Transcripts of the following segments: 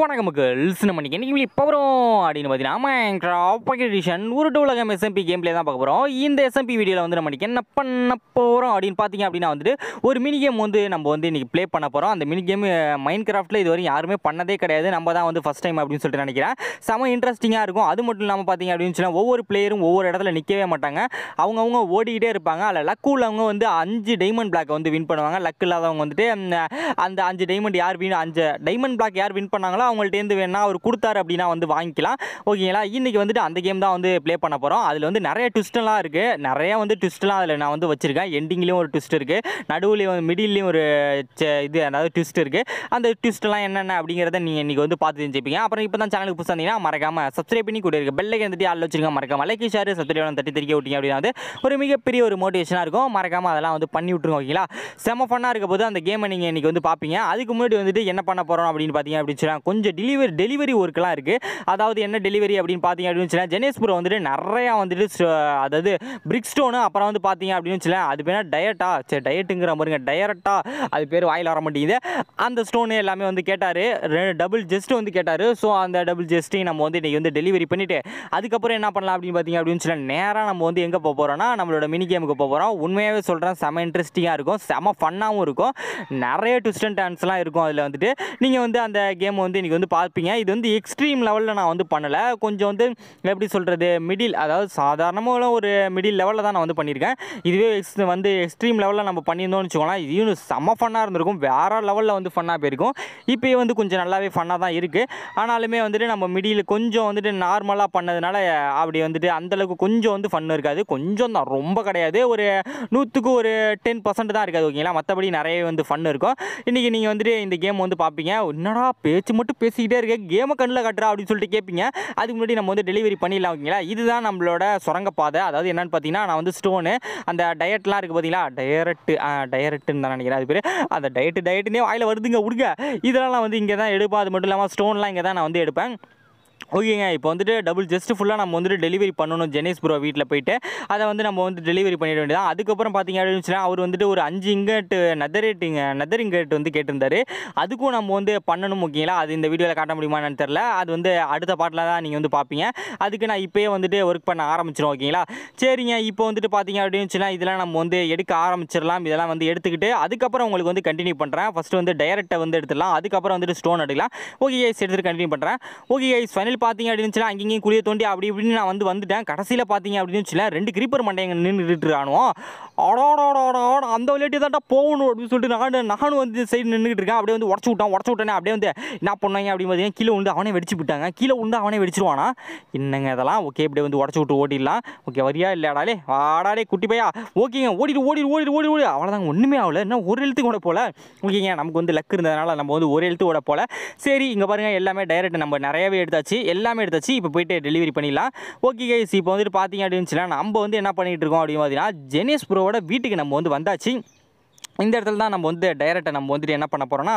வணக்கம் மக்கள்ஸ் நம்ம இன்றைக்கி இன்றைக்கி இப்போ வரும் அப்படின்னு பார்த்தீங்கன்னா மைன்க்ராஃப்ட் எங்கள் எடிஷன் ஒரு டூலகம் எஸ்எம்பி கேம் பிளே தான் பார்க்க போகிறோம் இந்த எஸ்எம்பி வீடியோவில் வந்து நம்ம இன்றைக்கி என்ன பண்ண போகிறோம் அப்படின்னு பார்த்தீங்க அப்படின்னா வந்துட்டு ஒரு மினி கேம் வந்து நம்ம வந்து இன்றைக்கி ப்ளே பண்ண போகிறோம் அந்த மினி கேம் மைன் கிராஃப்ட்டில் இதுவரை யாருமே பண்ணதே கிடையாது நம்ம தான் வந்து ஃபஸ்ட் டைம் அப்படின்னு சொல்லிட்டு நினைக்கிறேன் செம இன்ட்ரெஸ்டிங்காக இருக்கும் அது மட்டும் இல்லாமல் பார்த்தீங்க அப்படின்னு சொன்னால் ஒவ்வொரு பிளேயரும் ஒவ்வொரு இடத்துல நிற்கவே மாட்டாங்க அவங்கவுங்க ஓடிக்கிட்டே இருப்பாங்க அதில் லக் உள்ளவங்க வந்து அஞ்சு டைமண்ட் பிளாக் வந்து வின் பண்ணுவாங்க லக் இல்லாதவங்க வந்துட்டு அந்த அஞ்சு டைமண்ட் யார் வின் அஞ்சு டைமண்ட் பிளாக் யார் வின் பண்ணாங்களோ அவங்கள்ட்டேருந்து வேணால் அவர் கொடுத்தாரு அப்படின்னா வந்து வாங்கிக்கலாம் ஓகேங்களா இன்றைக்கி வந்துட்டு அந்த கேம் தான் வந்து ப்ளே பண்ண போகிறோம் அதில் வந்து நிறைய ட்விஸ்ட்லாம் இருக்குது நிறையா வந்து ட்விஸ்ட்லாம் அதில் நான் வந்து வச்சுருக்கேன் எண்டிங்லேயும் ஒரு ட்விஸ்ட் இருக்குது நடுவுலேயும் வந்து மிடில்லையும் ஒரு இது அதாவது ட்விஸ்ட் இருக்குது அந்த ட்விஸ்ட்லாம் என்னென்ன அப்படிங்கிறத நீங்கள் இன்றைக்கி வந்து பார்த்து தெரிஞ்சுப்பீங்க அப்புறம் இப்போ தான் சேனலுக்கு புதுசாக இருந்தீங்கன்னா மறக்காமல் சப்ஸ்கிரைப் பண்ணி கூட இருக்குது பெல்லைக்கு வந்துட்டு ஆள் வச்சுருக்கேன் மறக்காம லைக் ஷேர் சப்ஸ்கிரைப் தட்டி தெரிவிக்க விட்டீங்க அப்படின்னா வந்து ஒரு மிகப்பெரிய ஒரு மோட்டிவேஷனாக இருக்கும் மறக்காமல் அதெல்லாம் வந்து பண்ணி விட்ருங்க ஓகேங்களா செம ஃபன்னாக இருக்க போது அந்த கேமை நீங்கள் இன்றைக்கி வந்து பார்ப்பீங்க அதுக்கு முன்னாடி வந்துட்டு என்ன பண்ண போகிறோம் அப்படின்னு பார்த்தீங்க அப்படின்னு சொல்லி கொஞ்சம் கொஞ்சம் டெலிவரி டெலிவரி ஒர்க்கெலாம் இருக்குது அதாவது என்ன டெலிவரி அப்படின்னு பார்த்தீங்க அப்படின்னு வச்சுன்னா ஜெனேஸ்புரம் வந்துட்டு நிறையா வந்துட்டு அதாவது பிரிக் ஸ்டோனு அப்புறம் வந்து பார்த்தீங்க அப்படின்னு வச்சுன்னா அது பேர் டயட்டா சரி டயட்டுங்கிற மாதிரிங்க டயரெக்டாக அது பேர் வாயில் வர மாட்டேங்குது அந்த ஸ்டோனு எல்லாமே வந்து கேட்டார் டபுள் ஜெஸ்ட் வந்து கேட்டார் ஸோ அந்த டபுள் ஜெஸ்ட்டையும் நம்ம வந்து இன்றைக்கி வந்து டெலிவரி பண்ணிவிட்டு அதுக்கப்புறம் என்ன பண்ணலாம் அப்படின்னு பார்த்தீங்க அப்படின்னு சொல்லி நேராக நம்ம வந்து எங்கே போக போகிறோம்னா நம்மளோட மினி கேமுக்கு போக போகிறோம் உண்மையாகவே சொல்கிறேன் செம இன்ட்ரெஸ்டிங்காக இருக்கும் செம ஃபன்னாகவும் இருக்கும் நிறைய ட்விஸ்ட் அண்ட் டான்ஸ்லாம் இருக்கும் அதில் வந்துட்டு நீங்கள் வந்து அந்த கேம் வந்து நீங்கள் வந்து பார்ப்பீங்க இது வந்து எக்ஸ்ட்ரீம் லெவலில் நான் வந்து பண்ணலை கொஞ்சம் வந்து எப்படி சொல்கிறது மிடில் அதாவது சாதாரணமாக ஒரு மிடில் லெவலில் தான் நான் வந்து பண்ணியிருக்கேன் இதுவே எக்ஸ் வந்து எக்ஸ்ட்ரீம் லெவலில் நம்ம பண்ணியிருந்தோம்னு இது இதுவும் செம்ம ஃபன்னாக இருந்திருக்கும் வேறு லெவலில் வந்து ஃபன்னாக போயிருக்கும் இப்போயே வந்து கொஞ்சம் நல்லாவே ஃபன்னாக தான் இருக்குது ஆனாலுமே வந்துட்டு நம்ம மிடியில் கொஞ்சம் வந்துட்டு நார்மலாக பண்ணதுனால அப்படி வந்துட்டு அந்தளவுக்கு கொஞ்சம் வந்து ஃபன் இருக்காது கொஞ்சம் தான் ரொம்ப கிடையாது ஒரு நூற்றுக்கு ஒரு டென் பர்சன்ட் தான் இருக்காது ஓகேங்களா மற்றபடி நிறைய வந்து ஃபன் இருக்கும் இன்றைக்கி நீங்கள் வந்துட்டு இந்த கேம் வந்து பார்ப்பீங்க என்னடா பேச்சு மட்டும் பேசிக்கிட்டே இருக்க கேமை கண்ணில் கட்டுறா அப்படின்னு சொல்லிட்டு கேட்பீங்க அதுக்கு முன்னாடி நம்ம வந்து டெலிவரி பண்ணிடலாம் ஓகேங்களா இதுதான் நம்மளோட சுரங்கப்பாதை அதாவது என்னென்னு பார்த்தீங்கன்னா நான் வந்து ஸ்டோனு அந்த டயட்லாம் இருக்குது பார்த்தீங்களா டயரட்டு டயரட்டுன்னு தான் நினைக்கிறேன் அது பேர் அந்த டயட்டு டயட்டுன்னே வாயில் வருதுங்க விடுங்க இதெல்லாம் நான் வந்து இங்கே தான் எடுப்பேன் அது மட்டும் இல்லாமல் ஸ்டோன்லாம் இங்கே தான் நான் வந்து எடுப்பேன் ஓகேங்க இப்போ வந்துட்டு டபுள் ஜஸ்ட் ஃபுல்லாக நம்ம வந்துட்டு டெலிவரி பண்ணணும் ஜெனிஸ் ப்ரோ வீட்டில் போயிட்டு அதை வந்து நம்ம வந்து டெலிவரி பண்ணிட வேண்டியதான் அதுக்கப்புறம் பார்த்திங்க அப்படின்னு அவர் வந்துட்டு ஒரு அஞ்சு நதரேட்டிங் நதரிங் நெதரிங்கட் வந்து கேட்டிருந்தாரு அதுக்கும் நம்ம வந்து பண்ணணும் ஓகேங்களா அது இந்த வீடியோவில் காட்ட முடியுமான்னு தெரில அது வந்து அடுத்த பாட்டில் தான் நீங்கள் வந்து பார்ப்பீங்க அதுக்கு நான் இப்போயே வந்துட்டு ஒர்க் பண்ண ஆரம்பிச்சிடும் ஓகேங்களா சரிங்க இப்போ வந்துட்டு பார்த்தீங்க அப்படின்னு இதெல்லாம் நம்ம வந்து எடுக்க ஆரம்பிச்சிடலாம் இதெல்லாம் வந்து எடுத்துக்கிட்டு அதுக்கப்புறம் உங்களுக்கு வந்து கண்டினியூ பண்ணுறேன் ஃபஸ்ட்டு வந்து டைரெக்டாக வந்து எடுத்துடலாம் அதுக்கப்புறம் வந்துட்டு ஸ்டோன் எடுக்கலாம் ஓகே ஐஸ் எடுத்துகிட்டு கண்டினியூ பண்ணுறேன் ஓகே ஐஸ் ஃபைனல் பார்த்தீங்க அப்படின்னு சொல்லி அங்கேயும் குழியை தோண்டி அப்படி இப்படின்னு நான் வந்து வந்துட்டேன் கடைசியில் பார்த்தீங்க அப்படின்னு சொல்லி ரெண்டு கிரீப்பர் மண்டையங்க நின்றுட்டு ஆனும் அடாடாடாடாட அந்த விளையாட்டி தான்டா போகணும் அப்படின்னு சொல்லிட்டு நான் நானும் வந்து சைடு நின்றுட்டு இருக்கேன் அப்படியே வந்து உடச்சு விட்டான் உடச்சு விட்டானே அப்படியே வந்து என்ன பண்ணாங்க அப்படின்னு பார்த்தீங்கன்னா கீழே உண்டு அவனே வெடிச்சு விட்டாங்க கீழே உண்டு அவனே வெடிச்சிருவானா என்னங்க இதெல்லாம் ஓகே இப்படியே வந்து உடச்சு விட்டு ஓடிடலாம் ஓகே வரியா இல்லையாடாலே ஆடாலே குட்டி பையா ஓகேங்க ஓடிட்டு ஓடிட்டு ஓடிட்டு ஓடி ஓடி அவ்வளோதாங்க ஒன்றுமே ஆகல என்ன ஒரு எழுத்து கூட போகல ஓகேங்க நமக்கு வந்து லக் இருந்ததுனால நம்ம வந்து ஒரு எழுத்து கூட போகல சரி இங்கே பாருங்கள் எல்லாமே டைரெக்ட் நம்ம நிறையவே எடுத்தாச்சு எல்லாமே எடுத்தாச்சு இப்போ போயிட்டு டெலிவரி பண்ணிடலாம் ஓகே கைஸ் இப்போ வந்துட்டு பார்த்தீங்க அப்படின்னு நம்ம வந்து என்ன பண்ணிகிட்டு இருக்கோம் அப்படின்னு பார்த்தீங்கன்னா ஜெனேஷ் ப்ரோ வீட்டுக்கு நம்ம வந்து வந்தாச்சு இந்த இடத்துல தான் நம்ம வந்து டைரக்டை நம்ம வந்துட்டு என்ன பண்ண போகிறோம்னா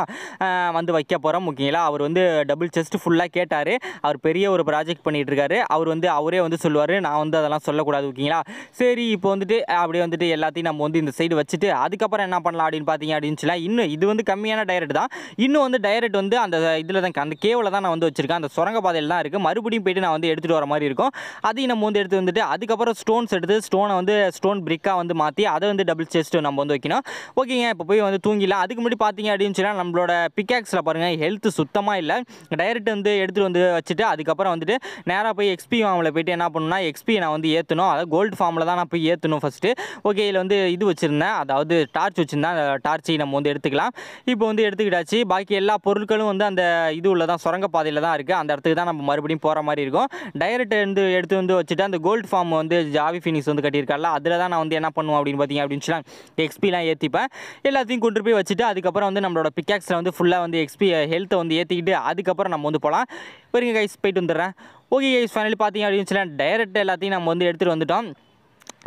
வந்து வைக்க போகிறோம் ஓகேங்களா அவர் வந்து டபுள் செஸ்ட் ஃபுல்லாக கேட்டார் அவர் பெரிய ஒரு ப்ராஜெக்ட் பண்ணிகிட்ருக்காரு அவர் வந்து அவரே வந்து சொல்லுவார் நான் வந்து அதெல்லாம் சொல்லக்கூடாது ஓகேங்களா சரி இப்போ வந்துட்டு அப்படியே வந்துட்டு எல்லாத்தையும் நம்ம வந்து இந்த சைடு வச்சுட்டு அதுக்கப்புறம் என்ன பண்ணலாம் அப்படின்னு பார்த்தீங்க அப்படின்னு இன்னும் இது வந்து கம்மியான டைரக்ட் தான் இன்னும் வந்து டைரக்ட் வந்து அந்த இதில் தான் அந்த கேவில் தான் நான் வந்து வச்சுருக்கேன் அந்த சுரங்க பாதையில் தான் இருக்குது மறுபடியும் போய்ட்டு நான் வந்து எடுத்துகிட்டு வர மாதிரி இருக்கும் அதையும் நம்ம வந்து எடுத்து வந்துட்டு அதுக்கப்புறம் ஸ்டோன்ஸ் எடுத்து ஸ்டோனை வந்து ஸ்டோன் பிரிக்காக வந்து மாற்றி அதை வந்து டபுள் செஸ்ட்டு நம்ம வந்து வைக்கணும் ஓகேங்க இப்போ போய் வந்து தூங்கிடலாம் அதுக்கு முன்னாடி பார்த்தீங்க அப்படின்னு சொன்னால் நம்மளோட பிக்காக்ஸில் பாருங்கள் ஹெல்த் சுத்தமாக இல்லை டைரெக்ட் வந்து எடுத்துகிட்டு வந்து வச்சுட்டு அதுக்கப்புறம் வந்துட்டு நேராக போய் எக்ஸ்பி ஃபார்மில் போய்ட்டு என்ன பண்ணுனா எக்ஸ்பி நான் வந்து ஏற்றணும் அதாவது கோல்டு ஃபார்மில் தான் நான் போய் ஏற்றணும் ஃபஸ்ட்டு ஓகே இதில் வந்து இது வச்சுருந்தேன் அதாவது டார்ச் வச்சுருந்தேன் அந்த டார்ச்சை நம்ம வந்து எடுத்துக்கலாம் இப்போ வந்து எடுத்துக்கிட்டாச்சு பாக்கி எல்லா பொருட்களும் வந்து அந்த இது உள்ள தான் சுரங்க பாதையில் தான் இருக்குது அந்த இடத்துக்கு தான் நம்ம மறுபடியும் போகிற மாதிரி இருக்கும் டைரக்ட் வந்து எடுத்து வந்து வச்சுட்டு அந்த கோல்டு ஃபார்ம் வந்து ஜாவி ஃபினிக்ஸ் வந்து கட்டியிருக்காங்களா அதில் தான் நான் வந்து என்ன பண்ணுவேன் அப்படின்னு பார்த்தீங்க அப்படின்னு சொன்னால் எக்ஸ்பிலாம் ஏற்றிப்பேன் எல்லாத்தையும் கொண்டு போய் வச்சுட்டு அதுக்கப்புறம் வந்து நம்மளோட பிக்காக்ஸில் வந்து ஃபுல்லாக வந்து எக்ஸ்பி ஹெல்த்தை வந்து ஏற்றிக்கிட்டு அதுக்கப்புறம் நம்ம வந்து போகலாம் வரீங்க கைஸ் போயிட்டு வந்துடுறேன் ஓகே கைஸ் ஃபைனலி பார்த்தீங்க அப்படின்னு சொல்லி டைரெக்டாக எல்லாத்தையும் நம்ம வந்து எடுத்துகிட்டு வந்துட்டோம்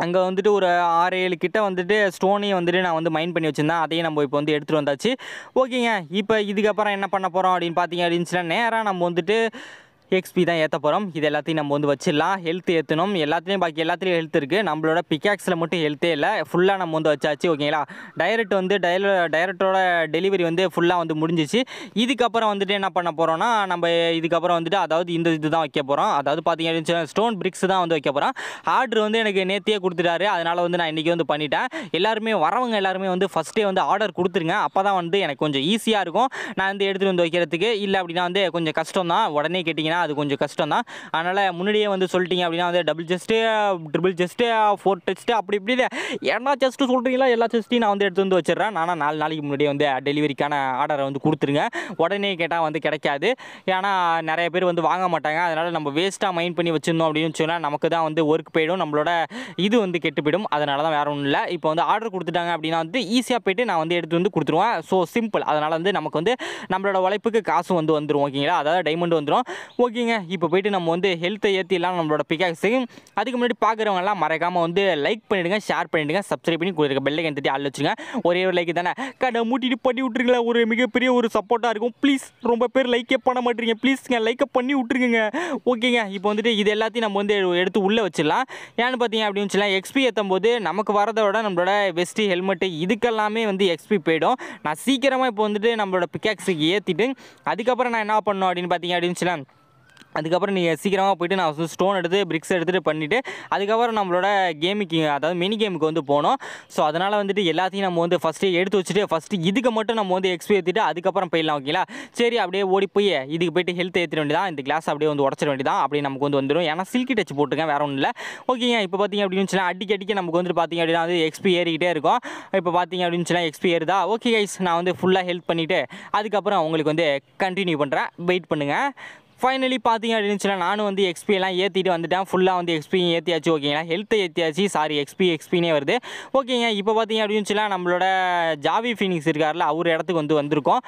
அங்கே வந்துட்டு ஒரு ஆறு ஏழு கிட்ட வந்துட்டு ஸ்டோனையும் வந்துட்டு நான் வந்து மைண்ட் பண்ணி வச்சுருந்தேன் அதையும் நம்ம இப்போ வந்து எடுத்துகிட்டு வந்தாச்சு ஓகேங்க இப்போ இதுக்கப்புறம் என்ன பண்ண போகிறோம் அப்படின்னு பார்த்தீங்க அப்படின்னு சொன்னால் நேராக நம்ம வந்துட்டு எக்ஸ்பி தான் ஏற்ற போகிறோம் இது எல்லாத்தையும் நம்ம வந்து வச்சிடலாம் ஹெல்த் ஏற்றணும் எல்லாத்துலேயும் பாக்கி எல்லாத்துலேயும் ஹெல்த் இருக்குது நம்மளோட பிக்காக்ஸில் மட்டும் ஹெல்த்தே இல்லை ஃபுல்லாக நம்ம வந்து வச்சாச்சு ஓகேங்களா டைரக்ட் வந்து டைல டைரக்டோட டெலிவரி வந்து ஃபுல்லாக வந்து முடிஞ்சிச்சு இதுக்கப்புறம் வந்துட்டு என்ன பண்ண போகிறோம்னா நம்ம இதுக்கப்புறம் வந்துட்டு அதாவது இந்த இது தான் வைக்க போகிறோம் அதாவது பார்த்தீங்கன்னா ஸ்டோன் பிரிக்ஸ் தான் வந்து வைக்க போகிறோம் ஆர்டர் வந்து எனக்கு நேர்த்தியே கொடுத்துட்டாரு அதனால் வந்து நான் இன்றைக்கி வந்து பண்ணிட்டேன் எல்லாருமே வரவங்க எல்லாருமே வந்து ஃபஸ்ட்டே வந்து ஆர்டர் கொடுத்துருங்க அப்போ தான் வந்து எனக்கு கொஞ்சம் ஈஸியாக இருக்கும் நான் வந்து எடுத்துகிட்டு வந்து வைக்கிறதுக்கு இல்லை அப்படின்னா வந்து கொஞ்சம் கஷ்டம் தான் உடனே கேட்டிங்கன்னா அது கொஞ்சம் கஷ்டம் தான் அதனால் முன்னாடியே வந்து சொல்லிட்டீங்க அப்படின்னா வந்து double chest triple chest four test அப்படி இப்படி என்ன செஸ்ட்டு சொல்கிறீங்களா எல்லா செஸ்ட்டையும் நான் வந்து எடுத்து வந்து வச்சிடறேன் நான் நாலு நாளைக்கு முன்னாடியே வந்து டெலிவரிக்கான ஆர்டரை வந்து கொடுத்துருங்க உடனே கேட்டால் வந்து கிடைக்காது ஏன்னா நிறைய பேர் வந்து வாங்க மாட்டாங்க அதனால் நம்ம வேஸ்ட்டாக மைண்ட் பண்ணி வச்சுருந்தோம் அப்படின்னு சொன்னால் நமக்கு தான் வந்து ஒர்க் போயிடும் நம்மளோட இது வந்து கெட்டு போயிடும் அதனால தான் வேறு ஒன்றும் இல்லை இப்போ வந்து ஆர்டர் கொடுத்துட்டாங்க அப்படின்னா வந்து ஈஸியாக போய்ட்டு நான் வந்து எடுத்து வந்து கொடுத்துருவேன் ஸோ சிம்பிள் அதனால் வந்து நமக்கு வந்து நம்மளோட உழைப்புக்கு காசு வந்து வந்துடும் ஓகேங்களா அதாவது டைமண்ட் வந்துடும் ஓகேங்க இப்போ போயிட்டு நம்ம வந்து ஹெல்த்தை ஏற்றிடலாம் நம்மளோட பிகாக்ஸு அதுக்கு முன்னாடி பார்க்குறவங்கலாம் மறக்காமல் வந்து லைக் பண்ணிவிடுங்க ஷேர் பண்ணிவிடுங்க சப்ஸ்கிரைப் பண்ணி கொடுத்துருக்க பெல்லைக்கன் தட்டி ஆள் வச்சுங்க ஒரே ஒரு லைக் தானே கடை மூட்டிட்டு பண்ணி விட்ருங்களா ஒரு மிகப்பெரிய ஒரு சப்போர்ட்டாக இருக்கும் ப்ளீஸ் ரொம்ப பேர் லைக்கே பண்ண மாட்டீங்க ப்ளீஸ்ங்க லைக்கை பண்ணி விட்டுருங்க ஓகேங்க இப்போ வந்துட்டு இது எல்லாத்தையும் நம்ம வந்து எடுத்து உள்ளே வச்சிடலாம் ஏன்னு பார்த்தீங்க அப்படின்னு வச்சுலாம் எக்ஸ்பி ஏற்றும் போது நமக்கு வரத விட நம்மளோட வெஸ்ட்டு ஹெல்மெட்டு இதுக்கெல்லாமே வந்து எக்ஸ்பி போயிடும் நான் சீக்கிரமாக இப்போ வந்துட்டு நம்மளோட பிக்காக்ஸுக்கு ஏற்றிட்டு அதுக்கப்புறம் நான் என்ன பண்ணோம் அப்படின்னு பார்த்தீங்க அப்படின்னு வச்சுலாம் அதுக்கப்புறம் நீங்கள் சீக்கிரமாக போயிட்டு நான் வந்து ஸ்டோன் எடுத்து பிரிக்ஸ் எடுத்துகிட்டு பண்ணிவிட்டு அதுக்கப்புறம் நம்மளோட கேமுக்கு அதாவது மினி கேமுக்கு வந்து போனோம் ஸோ அதனால் வந்துட்டு எல்லாத்தையும் நம்ம வந்து ஃபஸ்ட்டு எடுத்து வச்சுட்டு ஃபஸ்ட்டு இதுக்கு மட்டும் நம்ம வந்து எக்ஸ்பி ஏற்றிட்டு அதுக்கப்புறம் போயிடலாம் ஓகேங்களா சரி அப்படியே ஓடி போய் இதுக்கு போயிட்டு ஹெல்த் ஏற்ற வேண்டியதான் இந்த கிளாஸ் அப்படியே வந்து உடச்சிட வேண்டியதான் அப்படியே நமக்கு வந்து வந்துடும் ஏன்னா சில்கி டச் போட்டுக்கேன் வேறு ஒன்றும் இல்லை ஓகேங்க இப்போ பார்த்தீங்க அப்படின்னு வச்சுன்னா அடிக்க அடிக்க நமக்கு வந்துட்டு பார்த்திங்க அப்படின்னா வந்து எக்ஸ்பி ஏறிக்கிட்டே இருக்கும் இப்போ பார்த்தீங்க அப்படின்னு சொன்னால் எக்ஸ்பி ஏறுதா ஓகே கைஸ் நான் வந்து ஃபுல்லாக ஹெல்ப் பண்ணிவிட்டு அதுக்கப்புறம் அவங்களுக்கு வந்து கண்டினியூ பண்ணுறேன் வெயிட் பண்ணுங்கள் ஃபைனலி பார்த்தீங்க அப்படின்னு சொல்லி நானும் வந்து எக்ஸ்பியெல்லாம் ஏற்றிட்டு வந்துட்டேன் ஃபுல்லாக வந்து எக்ஸ்பியும் ஏற்றியாச்சு ஓகேங்களா ஹெல்த் ஏற்றியாச்சு சாரி எக்ஸ்பி எக்ஸ்பினே வருது ஓகேங்க இப்போ பார்த்தீங்க அப்படின்னு சொல்லி நம்மளோட ஜாவி ஃபீனிக்ஸ் இருக்கார்ல அவர் இடத்துக்கு வந்து வந்திருக்கோம்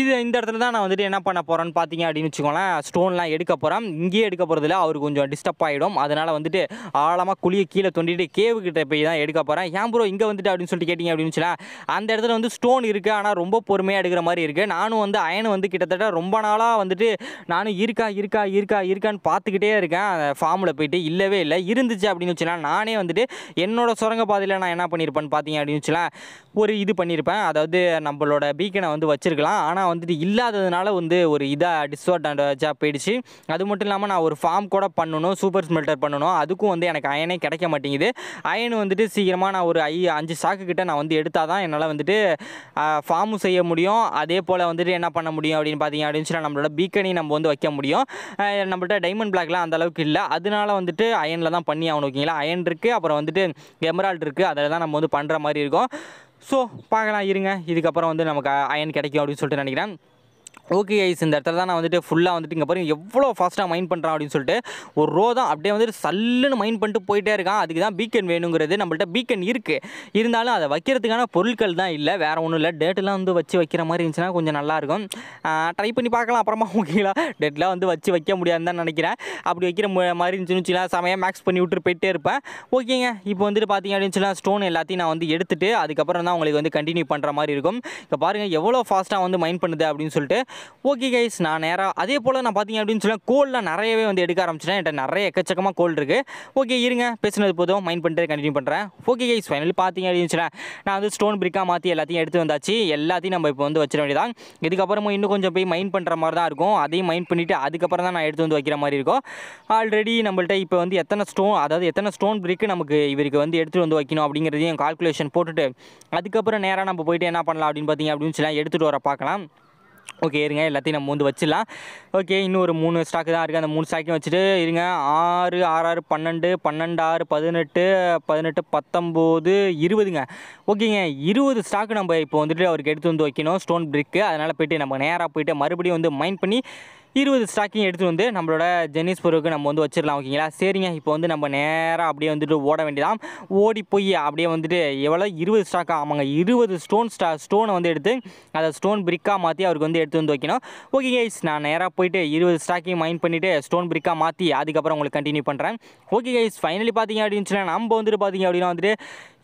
இது இந்த இடத்துல தான் நான் வந்துட்டு என்ன பண்ண போகிறேன்னு பார்த்தீங்க அப்படின்னு வச்சுக்கோங்களேன் ஸ்டோன்லாம் எடுக்க போகிறேன் இங்கேயே எடுக்க போகிறதுல அவர் கொஞ்சம் டிஸ்டர்ப் ஆகிடும் அதனால் வந்துட்டு ஆழமாக குழியை கீழே தொண்டிட்டு கேவுக்கிட்ட போய் தான் எடுக்க போகிறேன் ஏன் ப்ரோ இங்கே வந்துட்டு அப்படின்னு சொல்லிட்டு கேட்டிங்க அப்படின்னு சொல்லி அந்த இடத்துல வந்து ஸ்டோன் இருக்குது ஆனால் ரொம்ப பொறுமையாக எடுக்கிற மாதிரி இருக்குது நானும் வந்து அயன் வந்து கிட்டத்தட்ட ரொம்ப நாளாக வந்துட்டு நானும் இருக்கு இருக்கா இருக்கா இருக்கா இருக்கான்னு பார்த்துக்கிட்டே இருக்கேன் அந்த ஃபார்மில் போயிட்டு இல்லவே இல்லை இருந்துச்சு அப்படின்னு வச்சுன்னா நானே வந்துட்டு என்னோட சுரங்க பாதையில் நான் என்ன பண்ணியிருப்பேன்னு பார்த்தீங்க அப்படின்னு வச்சுலாம் ஒரு இது பண்ணியிருப்பேன் அதாவது நம்மளோட பீக்கனை வந்து வச்சுருக்கலாம் ஆனால் வந்துட்டு இல்லாததுனால வந்து ஒரு இதாக டிஸ்அட்வான்டேஜாக போயிடுச்சு அது மட்டும் இல்லாமல் நான் ஒரு ஃபார்ம் கூட பண்ணணும் சூப்பர் ஸ்மெல்டர் பண்ணணும் அதுக்கும் வந்து எனக்கு அயனே கிடைக்க மாட்டேங்குது அயன் வந்துட்டு சீக்கிரமாக நான் ஒரு ஐ அஞ்சு சாக்கு நான் வந்து எடுத்தால் தான் என்னால் வந்துட்டு ஃபார்மும் செய்ய முடியும் அதே போல் வந்துட்டு என்ன பண்ண முடியும் அப்படின்னு பார்த்தீங்க அப்படின்னு சொன்னால் நம்மளோட பீக்கனையும் நம்ம வந்து வைக்க முடியும் நம்மள்ட்ட டைமண்ட் பிளாக்லாம் அந்த அளவுக்கு இல்லை அதனால வந்துட்டு அயனில் தான் பண்ணி ஆகணும் ஓகேங்களா அயன் இருக்குது அப்புறம் வந்துட்டு எமரால்ட் இருக்குது அதில் தான் நம்ம வந்து பண்ணுற மாதிரி இருக்கும் ஸோ பார்க்கலாம் இருங்க இதுக்கப்புறம் வந்து நமக்கு அயன் uh, கிடைக்கும் அப்படின்னு சொல்லிட்டு நினைக்கிறேன் ஓகே ஐஸ் இந்த இடத்துல தான் நான் வந்துட்டு ஃபுல்லாக வந்துட்டு இங்கே பாருங்கள் எவ்வளோ ஃபாஸ்ட்டாக மைண்ட் பண்ணுறான் அப்படின்னு சொல்லிட்டு ஒரு ரோ தான் அப்படியே வந்துட்டு சல்லுன்னு மைண்ட் பண்ணிட்டு போயிட்டே இருக்கான் அதுக்கு தான் பீக்கன் வேணுங்கிறது நம்மள்ட்ட பீக்கன் இருக்குது இருந்தாலும் அதை வைக்கிறதுக்கான பொருட்கள் தான் இல்லை வேறு ஒன்றும் இல்லை டேட்டெலாம் வந்து வச்சு வைக்கிற மாதிரி இருந்துச்சுன்னா கொஞ்சம் நல்லாயிருக்கும் ட்ரை பண்ணி பார்க்கலாம் அப்புறமா ஓகேங்களா டேட்லாம் வந்து வச்சு வைக்க முடியாதுன்னு தான் நினைக்கிறேன் அப்படி வைக்கிற மாதிரி இருந்துச்சுன்னு வச்சுக்கலாம் சமையல் மேக்ஸ் பண்ணி விட்டு போயிட்டே இருப்பேன் ஓகேங்க இப்போ வந்துட்டு பார்த்தீங்க அப்படின்னு சொல்லலாம் ஸ்டோன் எல்லாத்தையும் நான் வந்து எடுத்துகிட்டு அதுக்கப்புறம் தான் உங்களுக்கு வந்து கண்டினியூ பண்ணுற மாதிரி இருக்கும் இப்போ பாருங்கள் எவ்வளோ ஃபாஸ்ட்டாக வந்து மைண்ட் பண்ணுது அப்படின்னு சொல்லிட்டு ஓகே கைஸ் நான் நேராக அதே போல் நான் பார்த்தீங்க அப்படின்னு சொல்லுவேன் கோலில் நிறையவே வந்து எடுக்க ஆரம்பிச்சிட்டேன் என்கிட்ட நிறைய எக்கச்சக்கமாக கோல் இருக்குது ஓகே இருங்க பேசுனது போதும் மைண்ட் பண்ணிட்டு கண்டினியூ பண்ணுறேன் ஓகே கைஸ் ஃபைனலி பார்த்தீங்க அப்படின்னு சொல்லி நான் வந்து ஸ்டோன் பிரிக்காக மாற்றி எல்லாத்தையும் எடுத்து வந்தாச்சு எல்லாத்தையும் நம்ம இப்போ வந்து வச்சிட வேண்டியதான் இதுக்கப்புறமும் இன்னும் கொஞ்சம் போய் மைண்ட் பண்ணுற மாதிரி தான் இருக்கும் அதையும் மைண்ட் பண்ணிவிட்டு அதுக்கப்புறம் தான் நான் எடுத்து வந்து வைக்கிற மாதிரி இருக்கும் ஆல்ரெடி நம்மள்ட்ட இப்போ வந்து எத்தனை ஸ்டோன் அதாவது எத்தனை ஸ்டோன் பிரிக்கு நமக்கு இவருக்கு வந்து எடுத்துகிட்டு வந்து வைக்கணும் அப்படிங்கிறதையும் கால்குலேஷன் போட்டுட்டு அதுக்கப்புறம் நேராக நம்ம போயிட்டு என்ன பண்ணலாம் அப்படின்னு பார்த்தீங்க அப்படின்னு சொல்லி எடுத்துகிட்டு வர பார்க்கலாம் ஓகே இருங்க எல்லாத்தையும் நம்ம வந்து வச்சிடலாம் ஓகே இன்னும் ஒரு மூணு ஸ்டாக்கு தான் இருக்குது அந்த மூணு ஸ்டாக்கையும் வச்சுட்டு இருங்க ஆறு ஆறு ஆறு பன்னெண்டு பன்னெண்டு ஆறு பதினெட்டு பதினெட்டு பத்தொம்போது இருபதுங்க ஓகேங்க இருபது ஸ்டாக்கு நம்ம இப்போ வந்துட்டு அவருக்கு எடுத்து வந்து வைக்கணும் ஸ்டோன் பிரிக்கு அதனால் போய்ட்டு நம்ம நேராக போய்ட்டு மறுபடியும் வந்து மைண்ட் பண்ணி இருபது ஸ்டாக்கிங் எடுத்து வந்து நம்மளோட ஜெனிஸ் பொருக்கு நம்ம வந்து வச்சிடலாம் ஓகேங்களா சரிங்க இப்போ வந்து நம்ம நேராக அப்படியே வந்துட்டு ஓட வேண்டியதான் ஓடி போய் அப்படியே வந்துட்டு எவ்வளோ இருபது ஸ்டாக்காக ஆமாங்க இருபது ஸ்டோன் ஸ்டா ஸ்டோனை வந்து எடுத்து அதை ஸ்டோன் பிரிக்காக மாற்றி அவருக்கு வந்து எடுத்து வந்து வைக்கணும் ஓகே கைஸ் நான் நேராக போயிட்டு இருபது ஸ்டாக்கையும் மைண்ட் பண்ணிவிட்டு ஸ்டோன் பிரிக்காக மாற்றி அதுக்கப்புறம் உங்களுக்கு கண்டினியூ பண்ணுறேன் ஓகே கைஸ் ஃபைனலி பார்த்தீங்க அப்படின்னு சொன்னால் நம்ம வந்துட்டு பார்த்தீங்க அப்படின்னா வந்துட்டு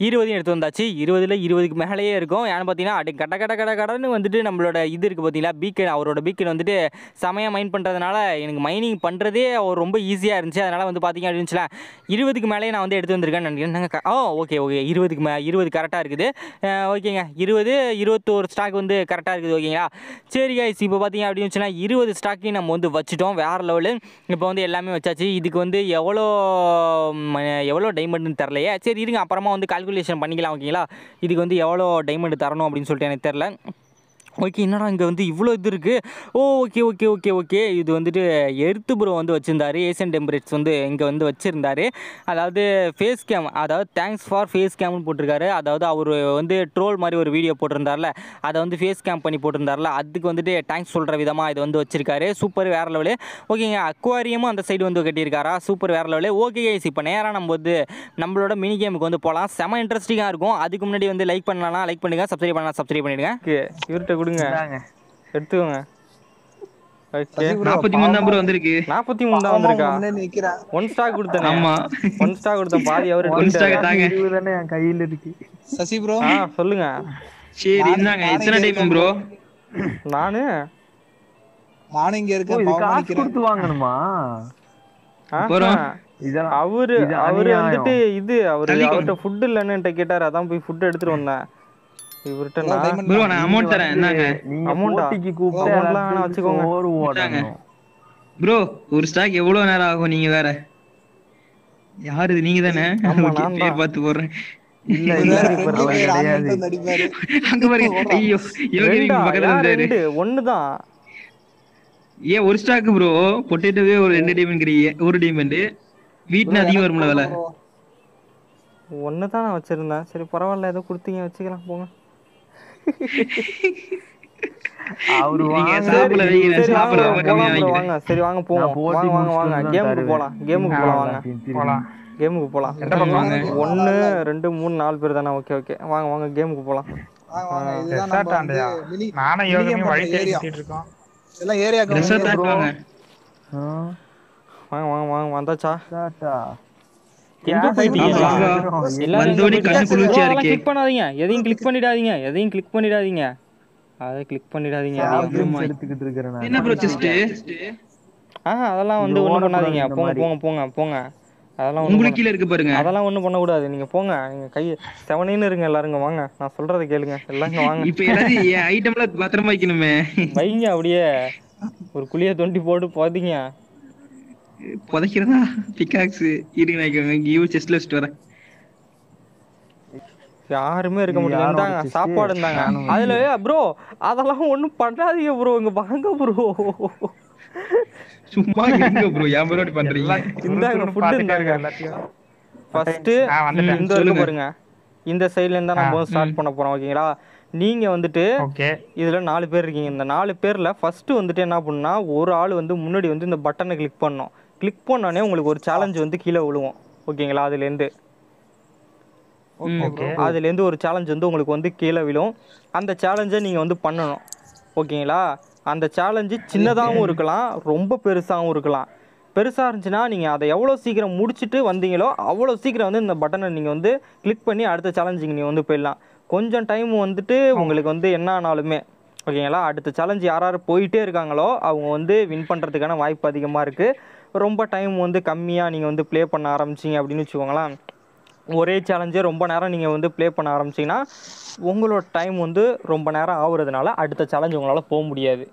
இருபதையும் எடுத்து வந்தாச்சு இருபதில் இருபதுக்கு மேலேயே இருக்கும் ஏன்னு பார்த்தீங்கன்னா அப்படி கட கட கட கடன்னு வந்துட்டு நம்மளோட இது இருக்குது பார்த்தீங்களா பீக்கன் அவரோட பீக்கன் வந்துட்டு சமயம் மைன் பண்ணுறதுனால எனக்கு மைனிங் பண்ணுறதே ரொம்ப ஈஸியாக இருந்துச்சு அதனால் வந்து பார்த்திங்க அப்படின்னு இருபதுக்கு மேலேயே நான் வந்து எடுத்து வந்திருக்கேன்னு நினைக்கிறேன் ஓ ஓகே ஓகே இருபதுக்கு மே இருபது கரெக்டாக இருக்குது ஓகேங்க இருபது இருபத்தோரு ஸ்டாக் வந்து கரெக்டாக இருக்குது ஓகேங்களா சரி கைஸ் இப்போ பார்த்திங்க அப்படின்னு வச்சுன்னா இருபது ஸ்டாக்கையும் நம்ம வந்து வச்சுட்டோம் வேறு லெவலு இப்போ வந்து எல்லாமே வச்சாச்சு இதுக்கு வந்து எவ்வளோ எவ்வளோ டைமண்டுன்னு தரலையே சரி இருங்க அப்புறமா வந்து கால்குலேஷன் பண்ணிக்கலாம் ஓகேங்களா இதுக்கு வந்து எவ்வளோ டைமண்டு தரணும் அப்படின்னு சொல்லிட்டு எனக்கு தெரில ஓகே என்னடா இங்கே வந்து இவ்வளோ இது இருக்குது oh okay okay okay okay இது வந்துட்டு எர்த்து ப்ரோ வந்து வச்சுருந்தாரு ஏசியன் டெம்பரேட்ஸ் வந்து இங்கே வந்து வச்சுருந்தாரு அதாவது ஃபேஸ் கேம் அதாவது தேங்க்ஸ் ஃபார் ஃபேஸ் கேம்னு போட்டிருக்காரு அதாவது அவர் வந்து ட்ரோல் மாதிரி ஒரு வீடியோ போட்டிருந்தார்ல அதை வந்து ஃபேஸ் கேம் பண்ணி போட்டிருந்தார்ல அதுக்கு வந்துட்டு தேங்க்ஸ் சொல்கிற விதமாக இது வந்து வச்சுருக்காரு சூப்பர் வேறு லெவலு ஓகேங்க அக்வாரியமும் அந்த சைடு வந்து கட்டியிருக்காரா சூப்பர் வேறு லெவல் ஓகே கைஸ் இப்போ நேராக நம்ம வந்து நம்மளோட மினி கேமுக்கு வந்து போகலாம் செம இன்ட்ரெஸ்டிங்காக இருக்கும் அதுக்கு முன்னாடி வந்து லைக் பண்ணலாம் லைக் பண்ணுங்கள் சப்ஸ்கிரைப் பண்ணலாம் சப்ஸ்கிரைப் பண்ணிவிடுங்க இவர்கிட்ட குடுங்க எடுத்துக்கோங்க நாப்பத்தி மூணு தான் வந்திருக்கா ஒன் ஒன் அவரு கையில சொல்லுங்க சரி ப்ரோ நானு இங்க வாங்கணுமா அவரு அவரு வந்துட்டு இது அவரு அவர்கிட்ட ஃபுட் இல்லன்னு கேட்டாரு அதான் போய் ஃபுட் எடுத்துட்டு வந்தேன் நான் அமௌண்ட் தரேன் அமௌண்ட் ப்ரோ ஒரு ஸ்டாக் எவ்வளவு நேரம் ஆகும் நீங்க வேற யாரு நீங்க தானே போடுறேன் ஒண்ணுதான் ஏன் ஒரு ப்ரோ ஒரு ஒரு டீமெண்ட் அதிகம் ஒன்னு தான் நான் வச்சிருந்தேன் சரி பரவாயில்ல ஏதோ குடுத்தீங்க வச்சுக்கலாம் போங்க அவரு வாங்க சரி வாங்க போவோம் வாங்க வாங்க வாங்க கேமுக்கு போலாம் கேமுக்கு போலாம் வாங்க போலாம் கேமுக்கு போலாம் ஒன்னு ரெண்டு மூணு நாலு பேர் தானே ஓகே ஓகே வாங்க வாங்க கேமுக்கு போலாம் நானும் யோகமே வாங்க வாங்க வாங்க வந்தாச்சா பண்ணாதீங்க எதையும் பண்ணிடாதீங்க எதையும் பண்ணிடாதீங்க அதை பண்ணிடாதீங்க அதெல்லாம் வந்து பண்ணாதீங்க போங்க போங்க போங்க போங்க அதெல்லாம் அதெல்லாம் நீங்க போங்க கை இருங்க எல்லாருங்க வாங்க நான் சொல்றதை கேளுங்க எல்லாரும் பத்திரமா வைக்கணுமே அப்படியே ஒரு குழிய தொண்டி போட்டு பாத்தீங்க புதைக்கிறதா பிகாக்ஸ் இரு நான் யூ செஸ்ட்ல வச்சுட்டு வரேன் யாருமே இருக்க முடியாது சாப்பாடு இருந்தாங்க அதுல ப்ரோ அதெல்லாம் ஒண்ணும் பண்றாதீங்க ப்ரோ இங்க வாங்க ப்ரோ சும்மா இருங்க ப்ரோ ஏன் ப்ரோ அப்படி பண்றீங்க இந்த ஃபுட் இருக்காங்க ஃபர்ஸ்ட் இந்த இருக்கு பாருங்க இந்த சைடுல இருந்தா நம்ம ஸ்டார்ட் பண்ண போறோம் ஓகேங்களா நீங்க வந்துட்டு இதுல நாலு பேர் இருக்கீங்க இந்த நாலு பேர்ல ஃபர்ஸ்ட் வந்துட்டு என்ன பண்ணா ஒரு ஆள் வந்து முன்னாடி வந்து இந்த பட்டனை கிளிக் பண்ணோம் கிளிக் பண்ணோடனே உங்களுக்கு ஒரு சேலஞ்ச் வந்து கீழே விழுவோம் ஓகேங்களா அதுலேருந்து அதுலேருந்து ஒரு சேலஞ்ச் வந்து உங்களுக்கு வந்து கீழே விழும் அந்த சேலஞ்சை நீங்கள் வந்து பண்ணணும் ஓகேங்களா அந்த சேலஞ்சு சின்னதாகவும் இருக்கலாம் ரொம்ப பெருசாகவும் இருக்கலாம் பெருசாக இருந்துச்சுன்னா நீங்கள் அதை எவ்வளோ சீக்கிரம் முடிச்சுட்டு வந்தீங்களோ அவ்வளோ சீக்கிரம் வந்து இந்த பட்டனை நீங்கள் வந்து கிளிக் பண்ணி அடுத்த சேலஞ்சுக்கு நீங்கள் வந்து போயிடலாம் கொஞ்சம் டைம் வந்துட்டு உங்களுக்கு வந்து என்ன ஆனாலுமே ஓகேங்களா அடுத்த சேலஞ்சு யார் யார் போயிட்டே இருக்காங்களோ அவங்க வந்து வின் பண்ணுறதுக்கான வாய்ப்பு அதிகமாக இருக்குது ரொம்ப டைம் வந்து கம்மியாக நீங்கள் வந்து ப்ளே பண்ண ஆரம்பிச்சிங்க அப்படின்னு வச்சுக்கோங்களேன் ஒரே சேலஞ்சே ரொம்ப நேரம் நீங்கள் வந்து ப்ளே பண்ண ஆரம்பிச்சிங்கன்னா உங்களோட டைம் வந்து ரொம்ப நேரம் ஆகுறதுனால அடுத்த சேலஞ்சு உங்களால் போக முடியாது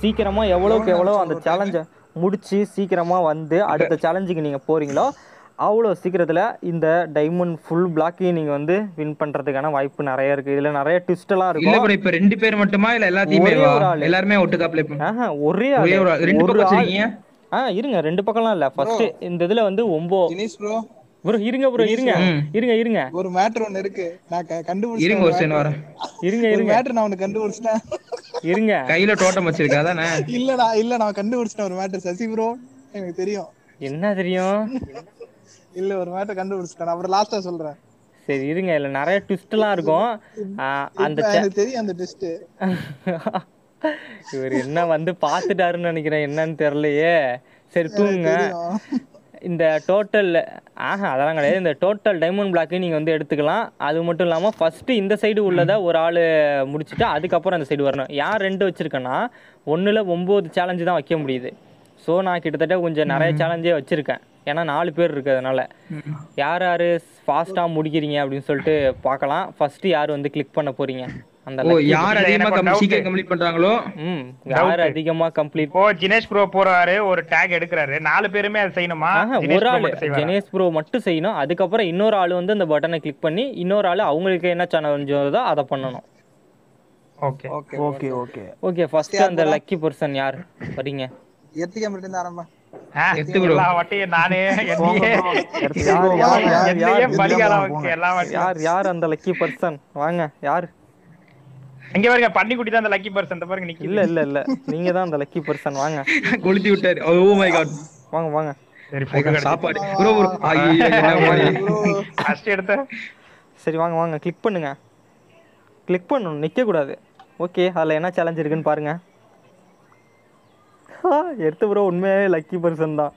சீக்கிரமாக எவ்வளோக்கு எவ்வளோ அந்த சேலஞ்சை முடித்து சீக்கிரமாக வந்து அடுத்த சேலஞ்சுக்கு நீங்கள் போகிறீங்களோ அவ்வளோ சீக்கிரத்தில் இந்த டைமண்ட் ஃபுல் பிளாக்கையும் நீங்கள் வந்து வின் பண்ணுறதுக்கான வாய்ப்பு நிறைய இருக்குது இதில் நிறைய ட்விஸ்டெல்லாம் இருக்கும் இல்லை இப்போ ரெண்டு பேர் மட்டுமா இல்லை ஒரே ஒரு ஆள் எல்லாருமே ஒட்டுக்கா ப்ளே ஒரே ஆள் பேர் வச்சிருக்கீங்க ஆ இருங்க ரெண்டு பக்கம்லாம் இல்ல ஃபர்ஸ்ட் இந்த இதுல வந்து ஒம்போ ப்ரோ ப்ரோ இருங்க ப்ரோ இருங்க இருங்க இருங்க ஒரு மேட்டர் ஒன்னு இருக்கு நான் கண்டுபிடிச்சேன் இருங்க ஒரு செகண்ட் வரேன் இருங்க இருங்க மேட்டர் நான் உனக்கு கண்டுபிடிச்சேன் இருங்க கையில டோட்டம் வச்சிருக்கா தானே இல்லடா இல்ல நான் கண்டுபிடிச்சேன் ஒரு மேட்டர் சசி ப்ரோ எனக்கு தெரியும் என்ன தெரியும் இல்ல ஒரு மேட்டர் கண்டுபிடிச்சேன் அப்புறம் லாஸ்டா சொல்றேன் சரி இருங்க இல்ல நிறைய எல்லாம் இருக்கும் அந்த தெரியும் அந்த ட்விஸ்ட் இவர் என்ன வந்து பார்த்துட்டாருன்னு நினைக்கிறேன் என்னன்னு தெரியலையே சரி தூங்க இந்த டோட்டல் ஆஹா அதெல்லாம் கிடையாது இந்த டோட்டல் டைமண்ட் பிளாக்கையும் நீங்கள் வந்து எடுத்துக்கலாம் அது மட்டும் இல்லாமல் ஃபஸ்ட்டு இந்த சைடு உள்ளதை ஒரு ஆள் முடிச்சுட்டு அதுக்கப்புறம் அந்த சைடு வரணும் யார் ரெண்டு வச்சுருக்கேன்னா ஒன்றில் ஒம்பது சேலஞ்சு தான் வைக்க முடியுது ஸோ நான் கிட்டத்தட்ட கொஞ்சம் நிறைய சேலஞ்சே வச்சுருக்கேன் ஏன்னா நாலு பேர் இருக்கிறதுனால யார் யார் ஃபாஸ்ட்டாக முடிக்கிறீங்க அப்படின்னு சொல்லிட்டு பார்க்கலாம் ஃபஸ்ட்டு யார் வந்து கிளிக் பண்ண போகிறீங்க அந்த யார் அதிகமா கம்ப்ளீட் கம்ப்ளீட் பண்றாங்களோ யார் அதிகமா கம்ப்ளீட் ஓ தினேஷ் ப்ரோ போறாரு ஒரு டாக் எடுக்கறாரு நாலு பேருமே அது செய்யணுமா ஒரு ஆளு தினேஷ் ப்ரோ மட்டும் செய்யணும் அதுக்கப்புறம் இன்னொரு ஆளு வந்து அந்த பட்டனை கிளிக் பண்ணி இன்னொரு ஆளு அவங்களுக்கு என்ன சேனல் வருதோ அதை பண்ணணும் okay okay okay okay first அந்த லக்கி பர்சன் யார் வரீங்க எத்திகா மட்டும் ஆரம்ப எத்து நானே யார் யார் யார் அந்த லக்கி பர்சன் வாங்க யார் அங்க பாருங்க பன்னிக்குட்டி தான் அந்த லக்கி பர்சன் அந்த பாருங்க நிக்கி இல்ல இல்ல இல்ல நீங்க தான் அந்த லக்கி பர்சன் வாங்க கொளுத்தி விட்டாரு ஓ மை காட் வாங்க வாங்க சரி சாப்பாடு ப்ரோ ப்ரோ ஃபர்ஸ்ட் எடுத்த சரி வாங்க வாங்க கிளிக் பண்ணுங்க கிளிக் பண்ணணும் நிக்க கூடாது ஓகே அதுல என்ன சேலஞ்ச் இருக்குன்னு பாருங்க எடுத்து ப்ரோ உண்மையாவே லக்கி பர்சன் தான்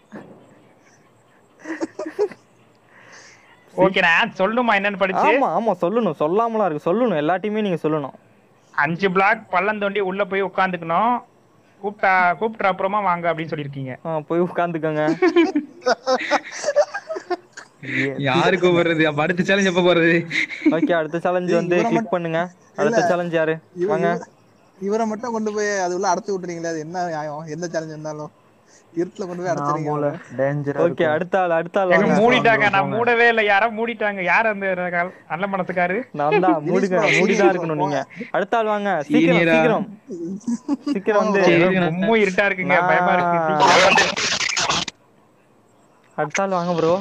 ஓகே நான் சொல்லணுமா என்னன்னு படிச்சு ஆமா ஆமா சொல்லணும் சொல்லாமலாம் இருக்கு சொல்லணும் எல்லாத்தையுமே நீங்க சொல்லணும் அஞ்சு பிளாக் பள்ளம் தோண்டி உள்ள போய் உட்காந்துக்கணும் கூப்பிட்டா கூப்பிட்ட அப்புறமா வாங்க அப்படின்னு சொல்லிருக்கீங்க போய் உட்காந்துக்கோங்க யாரு கூப்பிடுறது அடுத்த சேலஞ்ச் எப்ப போறது ஓகே அடுத்த சேலஞ்ச் வந்து கிளிக் பண்ணுங்க அடுத்த சேலஞ்ச் யாரு வாங்க இவரை மட்டும் கொண்டு போய் அது உள்ள அடுத்து விட்டுறீங்களா அது என்ன நியாயம் எந்த சேலஞ்ச் இருந்தாலும் இருட்டுல கொண்டு போய் அடைச்சிருக்கீங்க ஓகே அடுத்த ஆள் அடுத்த ஆள் மூடிட்டாங்க நான் மூடவே இல்ல யாரோ மூடிட்டாங்க யார் அந்த நல்ல மனத்துக்காரு நான் தான் மூடுங்க மூடி தான் இருக்கணும் நீங்க அடுத்த ஆள் வாங்க சீக்கிரம் சீக்கிரம் சீக்கிரம் வந்து ரொம்ப இருட்டா இருக்குங்க பயமா இருக்கு அடுத்த ஆள் வாங்க ப்ரோ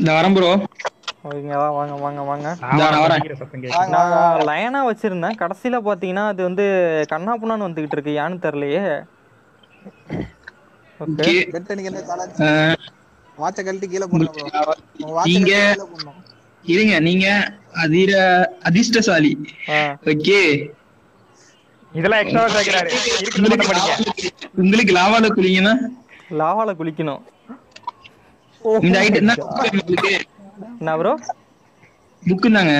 இந்த வரேன் ப்ரோ வாங்க வாங்க வாங்க நான் லைனா வச்சிருந்தேன் கடைசியில பாத்தீங்கன்னா அது வந்து கண்ணாப்புண்ணான்னு வந்துகிட்டு இருக்கு ஏன்னு தெரியலையே நீங்க இருங்க நீங்க அதிர அதிர்ஷ்டசாலி ஓகே இதெல்லாம் எக்ஸ்ட்ரா கேக்குறாரு உங்களுக்கு லாவால குளிக்கணும் லாவால குளிக்கணும் இந்த ஐட்டம் என்ன உங்களுக்கு என்ன ப்ரோ புக் தாங்க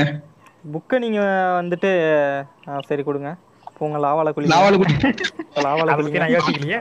புக்க நீங்க வந்துட்டு சரி கொடுங்க போங்க லாவால குளிக்க லாவால குளிக்க லாவால குளிக்க நான் யோசிக்கலையே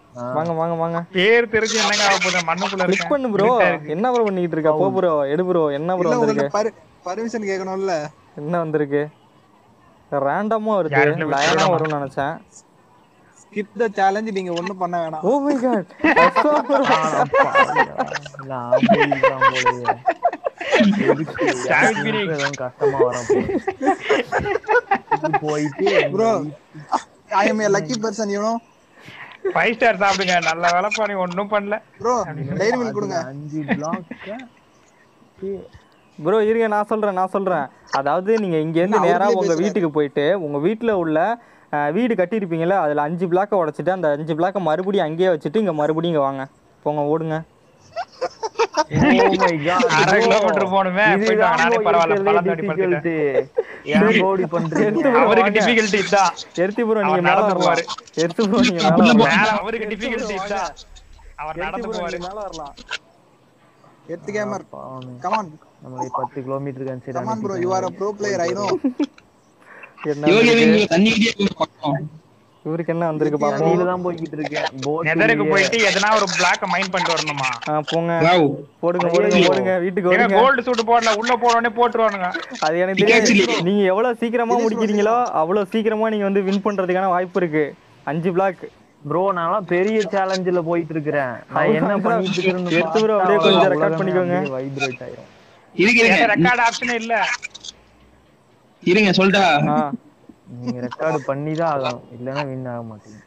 வாங்க வாங்க வாங்க பேர் தெரிஞ்சு என்னங்க ஆக போதா மண்ணுக்குள்ள கிளிக் பண்ணு ப்ரோ என்ன ப்ரோ பண்ணிட்டு இருக்கா போ ப்ரோ எடு ப்ரோ என்ன ப்ரோ வந்திருக்கு பர்மிஷன் கேக்கணும்ல என்ன வந்திருக்கு ரேண்டமா வருது லயனா வரும்னு நினைச்சேன் ஸ்கிப் தி சவாலஞ்ச் நீங்க ஒண்ணும் பண்ண வேணாம் ஓ மை காட் கஷ்டமா வரும் போயிட்டு bro I am a lucky person you know five star சாப்பிடுங்க நல்ல வேலை பண்ணி ஒன்றும் பண்ணல ப்ரோ டைரி மில்க் கொடுங்க அஞ்சு ப்ரோ இருங்க நான் சொல்றேன் நான் சொல்றேன் அதாவது நீங்க இங்க இருந்து நேரா உங்க வீட்டுக்கு போயிட்டு உங்க வீட்டுல உள்ள வீடு கட்டியிருப்பீங்களா அதுல அஞ்சு பிளாக்கை உடைச்சிட்டு அந்த அஞ்சு பிளாக்கை மறுபடியும் அங்கேயே வச்சுட்டு இங்க மறுபடியும் இங்க வாங்க போங்க ஓடுங்க Oh அரை கிலோமீட்டர் oh. போணுமே பரவாயில்ல அவருக்கு டிஃபிகல்ட்டி இதான் எர்த்தி நீங்க மேல வரலாம் எர்த்தி நீங்க மேல அவருக்கு டிஃபிகல்ட்டி இதான் kilometre consider come you are bro player I என்ன இவருக்கு என்ன வந்திருக்கு பாப்போம் நீல தான் போயிட்டு இருக்கேன் நெதருக்கு போயிட்டு எதனா ஒரு பிளாக் மைண்ட் பண்ணிட்டு வரணுமா போங்க போடுங்க போடுங்க போடுங்க வீட்டுக்கு வரங்க கோல்ட் சூட் போடல உள்ள போறவனே போட்டுருவானுங்க அது எனக்கு தெரியும் நீங்க எவ்வளவு சீக்கிரமா முடிக்கிறீங்களோ அவ்வளவு சீக்கிரமா நீங்க வந்து வின் பண்றதுக்கான வாய்ப்பு இருக்கு அஞ்சு பிளாக் ப்ரோ நான் பெரிய சேலஞ்சில போயிட்டு இருக்கிறேன் நான் என்ன பண்ணிட்டு இருக்கேன்னு எடுத்து ப்ரோ அப்படியே கொஞ்சம் ரெக்கார்ட் பண்ணிக்கோங்க வைப்ரேட் ஆயிடும் இதுக்கு ரெக்கார்ட் ஆப்ஷனே இல்ல இருங்க சொல்டா நீங்க ரெக்கார்ட் பண்ணி தான் ஆகணும் இல்லனா வின் ஆக மாட்டீங்க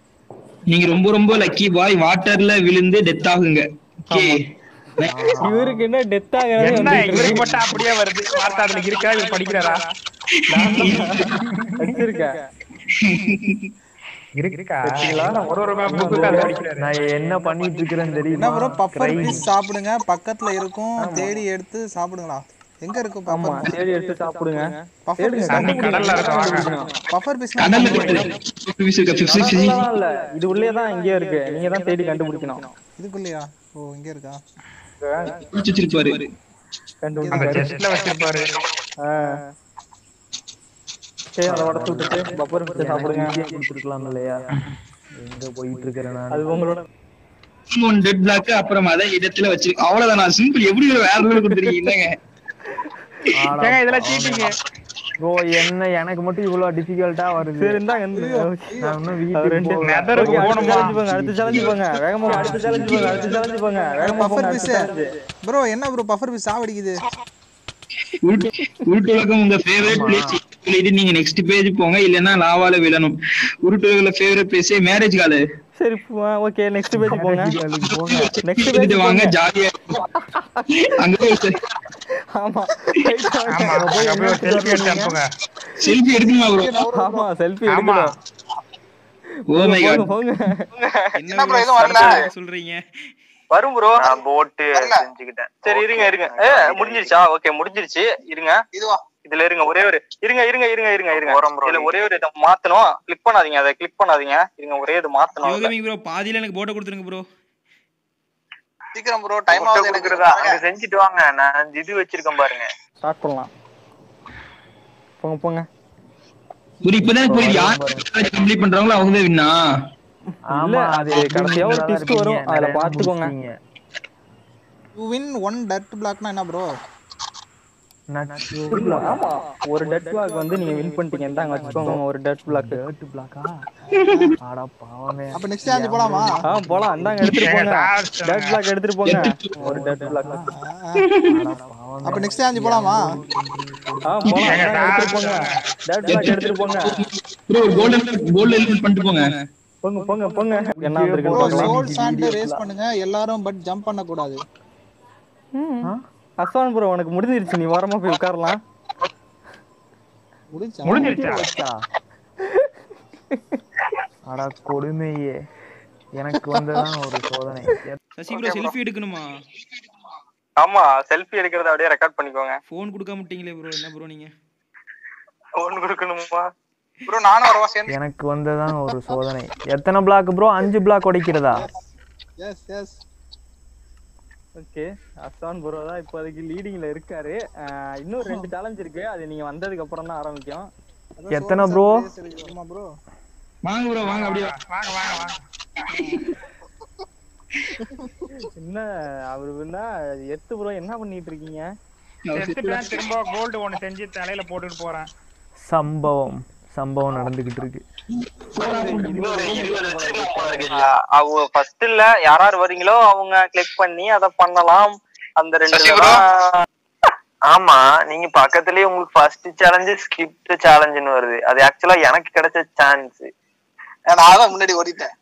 நீங்க ரொம்ப ரொம்ப லக்கி பாய் வாட்டர்ல விழுந்து டெத் ஆகுங்க ஓகே இவருக்கு என்ன டெத் ஆகிறது என்ன இவருக்கு மட்டும் அப்படியே வருது வாட்டர்ல இருக்கா இவர் படிக்கிறாரா படிச்சிருக்க என்ன பண்ணிட்டு இருக்கிறேன் தெரியல சாப்பிடுங்க பக்கத்துல இருக்கும் தேடி எடுத்து சாப்பிடுங்களா எங்க ஆமா தேடி எடுத்து சாப்பிடுங்க பஃபர் பீஸ் கடல்ல இது உள்ளே தான் இங்க இருக்கு நீங்க தான் தேடி கண்டுபிடிக்கணும் இதுக்குள்ளயா ஓ இங்க இருக்கா செஸ்ட்ல வச்சிருப்பாரு சரி அதை உடச்சு விட்டுட்டு பஃபர் பீஸ் சாப்பிடுங்க கொடுத்துருக்கலாம் இல்லையா எங்க போயிட்டு இருக்கிறேன் அது உங்களோட டெட் பிளாக் அப்புறம் அதை இடத்துல வச்சிருக்கேன் அவ்வளவுதான் நான் சிம்பிள் எப்படி வேற கொடுத்துருக்கீங்க இதெல்லாம் ப்ரோ என்ன எனக்கு மட்டும் இவ்வளவு டிஃபிகல்ட்டா வருது அடுத்து போங்க வேகமா போங்க அடுத்து போங்க பஃபர் ப்ரோ என்ன ப்ரோ பஃபர் பீஸ் நீங்க நெக்ஸ்ட் பேஜ் போங்க இல்லன்னா லாவால விழணும் உருட்டு மேரேஜ் காலு சரி ஓகே நெக்ஸ்ட் பேஜ் போங்க நெக்ஸ்ட் பேஜ் வாங்க ஜாலியா அங்க போய் ஆமா ஆமா செல்ஃபி எடுத்து செல்ஃபி எடுக்கணுமா ப்ரோ ஆமா செல்ஃபி எடுக்கணும் ஓ மை காட் போங்க என்ன ப்ரோ எதுவும் வரல சொல்றீங்க வரும் ப்ரோ நான் போட் செஞ்சிட்டேன் சரி இருங்க இருங்க முடிஞ்சிருச்சா ஓகே முடிஞ்சிருச்சு இருங்க இதுவா இதுல இருங்க ஒரே ஒரு இருங்க இருங்க இருங்க இருங்க இருங்க இதுல ஒரே ஒரு இதை மாத்தணும் கிளிக் பண்ணாதீங்க அதை கிளிக் பண்ணாதீங்க இருங்க ஒரே இது மாத்தணும் ப்ரோ பாதியில எனக்கு போட்டோ கொடுத்துருங்க ப்ரோ சீக்கிரம் ப்ரோ டைம் ஆகுது எனக்கு அங்க வாங்க நான் இது வச்சிருக்கேன் பாருங்க ஸ்டார்ட் பண்ணலாம் போங்க போங்க புரி இப்பதான் புரியுது யார் கம்ப்ளீட் பண்றாங்களோ அவங்க தான் வின்னா ஆமா அது கடைசியா ஒரு டிஸ்க் வரும் அதுல பாத்துக்கோங்க யூ வின் ஒன் டர்ட் பிளாக்னா என்ன ப்ரோ ஒரு டெட் பிளாக் வந்து நீங்க வின் பண்ணிட்டீங்க தான் வச்சுக்கோங்க ஒரு டெட் பிளாக் டெட் பிளாக்கா ஆடா பாவமே அப்ப நெக்ஸ்ட் சார்ஜ் போலாமா ஆ போலாம் அந்தாங்க எடுத்துட்டு போங்க டெட் பிளாக் எடுத்துட்டு போங்க ஒரு டெட் பிளாக் அப்ப நெக்ஸ்ட் சார்ஜ் போலாமா ஆ போலாம் எடுத்துட்டு போங்க டெட் பிளாக் எடுத்துட்டு போங்க ப்ரோ கோல்டன் கோல்டன் எலிமெண்ட் பண்ணிட்டு போங்க போங்க போங்க போங்க என்ன வந்திருக்குன்னு பார்க்கலாம் சோல் சாண்ட் ரேஸ் பண்ணுங்க எல்லாரும் பட் ஜம்ப் பண்ண கூடாது ம் அஸ்வான் ப்ரோ உனக்கு முடிஞ்சிருச்சு நீ ஓரமா போய் உட்காரலாம் முடிஞ்சிருச்சா அடா கொடுமையே எனக்கு வந்ததான் ஒரு சோதனை சசி ப்ரோ செல்ஃபி எடுக்கணுமா ஆமா செல்ஃபி எடுக்கிறத அப்படியே ரெக்கார்ட் பண்ணிக்கோங்க ஃபோன் கொடுக்க மாட்டீங்களே ப்ரோ என்ன ப்ரோ நீங்க ஃபோன் கொடுக்கணுமா ப்ரோ நானும் வரவா சேர்ந்து எனக்கு வந்ததான் ஒரு சோதனை எத்தனை பிளாக் ப்ரோ அஞ்சு பிளாக் உடைக்கிறதா எஸ் எஸ் ஓகே அஸ்தான் தான் இப்போதைக்கு லீடிங்ல இருக்காரு இன்னும் ரெண்டு சேலஞ்ச் இருக்கு அது நீங்க வந்ததுக்கு அப்புறம் தான் ஆரம்பிக்கும் எத்தனை ப்ரோ ப்ரோ வாங்க ப்ரோ வாங்க அப்படியே வாங்க வாங்க வாங்க என்ன அவரு என்ன எத்து ப்ரோ என்ன பண்ணிட்டு இருக்கீங்க திரும்ப கோல்டு ஒன்னு செஞ்சு தலையில போட்டுட்டு போறேன் சம்பவம் சம்பவம் நடந்துகிட்டு இருக்கு அவங்க ஃபர்ஸ்ட் இல்ல யாராரு வரீங்களோ அவங்க கிளிக் பண்ணி அத பண்ணலாம் அந்த ரெண்டு ஆமா நீங்க பக்கத்துலயே உங்களுக்கு ஃபர்ஸ்ட் சேலஞ்சு ஸ்கிப்ட் சேலஞ்சுன்னு வருது அது ஆக்சுவலா எனக்கு கிடைச்ச சான்ஸ் நான் தான் முன்னாடி ஓடிட்டேன்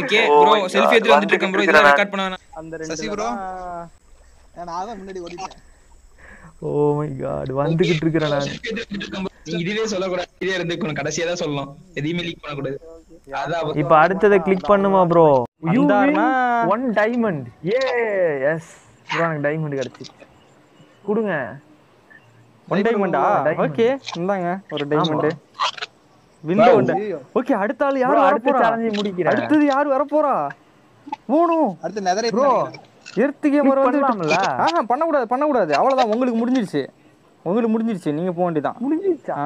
ஓகே ப்ரோ செல்ஃபி எடுத்து வந்துட்டு இருக்கேன் ப்ரோ இதெல்லாம் ரெக்கார்ட் பண்ணானே அந்த ரெண்டு ப்ரோ நான் அத முன்னாடி ஓடிட்டேன் ஓ மை காட் வந்துகிட்டு இருக்கிறேன் நான் இதுவே சொல்ல கூடாது இதே இருந்து கடைசியா தான் சொல்லணும் எதையுமே லீக் பண்ண கூடாது இப்ப அடுத்தத கிளிக் பண்ணுமா ப்ரோ வந்தாருனா one diamond yes bro எனக்கு டைமண்ட் கிடைச்சி கொடுங்க ஒன் டைமண்டா ஓகே இந்தாங்க ஒரு டைமண்ட் விண்டோ ஓகே அடுத்த ஆள் யார் வர போறா அடுத்தது யார் வர போறா மூணு அடுத்து நெதரை ப்ரோ எர்த்து கேமரா வந்து கூடாது பண்ண பண்ணக்கூடாது அவ்வளவுதான் உங்களுக்கு முடிஞ்சிருச்சு உங்களுக்கு முடிஞ்சிருச்சு நீங்க போக வேண்டியதான் முடிஞ்சிருச்சா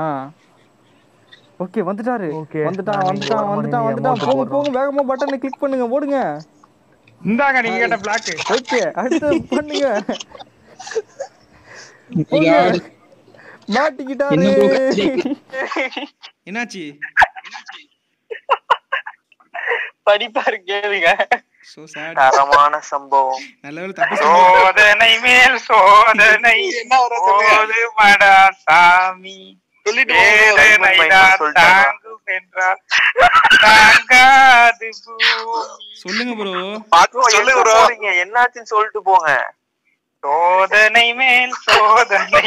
ஓகே வந்துட்டாரு வந்துட்டான் வந்துட்டான் வந்துட்டான் வந்துட்டான் போங்க போங்க வேகமா பட்டனை கிளிக் பண்ணுங்க போடுங்க இந்தாங்க நீங்க கேட்ட பிளாக் ஓகே அடுத்து பண்ணுங்க மாட்டிக்கிட்டாரு என்னாச்சு படிப்பாரு கேளுங்க சோ சேட் தரமான சம்பவம் நல்ல வேளை தப்பு சோதனை மேல் சோதனை என்ன வர சொல்லுங்க மடா சாமி சொல்லுங்க ப்ரோ சொல்லுங்க ப்ரோ என்னாச்சுன்னு சொல்லிட்டு போங்க சோதனை மேல் சோதனை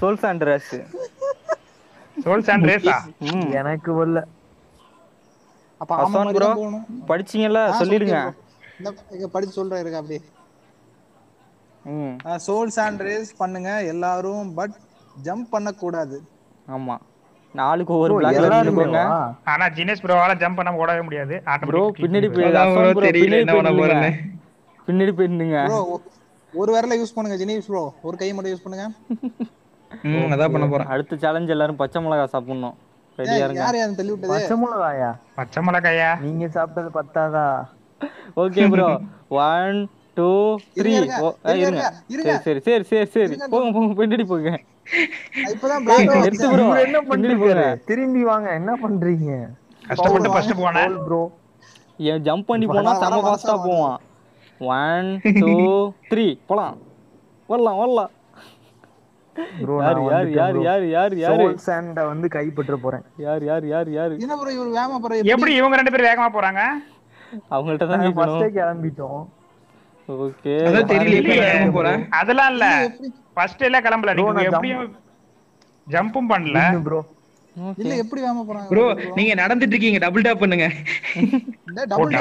சோல்ஸ் அண்ட் ரேஸ் அண்ட் எனக்கு வரல அப்ப ப்ரோ சொல்லிடுங்க படிச்சு சொல்றேன் இருக்க அப்படியே சோல்ஸ் அண்ட் ரேஸ் பண்ணுங்க எல்லாரும் பட் ஜம்ப் பண்ண கூடாது ஆமா நாளுக்கு ஒரு ஆனா ஜினேஷ் ப்ரோவால ஜம்ப் பண்ண கூடவே முடியாது ப்ரோ பின்னாடி போய் தெரியல என்ன பண்ண பின்னாடி ஒரு விரல யூஸ் பண்ணுங்க ஜினேஷ் ப்ரோ ஒரு கை மட்டும் யூஸ் பண்ணுங்க அதான் பண்ண அடுத்த சேலஞ்ச் எல்லாரும் பச்சை மிளகாய் சாப்பிடணும் ரெடியா இருங்க பச்சை மிளகாயா பச்சை மிளகாயா நீங்க சாப்பிட்டது பத்தாதா okay bro one two three இருங்க சரி சரி சரி சரி போங்க போங்க பின்னாடி போங்க இப்போதான் திரும்பி வாங்க என்ன பண்றீங்க கஷ்டப்பட்டு ப்ரோ ஜம்ப் பண்ணி போனா போவான் போலாம் வரலாம் வரலாம் சாண்ட வந்து போறேன் என்ன எப்படி இவங்க ரெண்டு வேகமா போறாங்க தெரியல போறேன் அதெல்லாம் இல்ல எல்லாம் பண்ணல ப்ரோ இல்ல எப்படி ப்ரோ நீங்க நடந்துட்டு இருக்கீங்க டபுள் டேப் பண்ணுங்க டபுள் oh,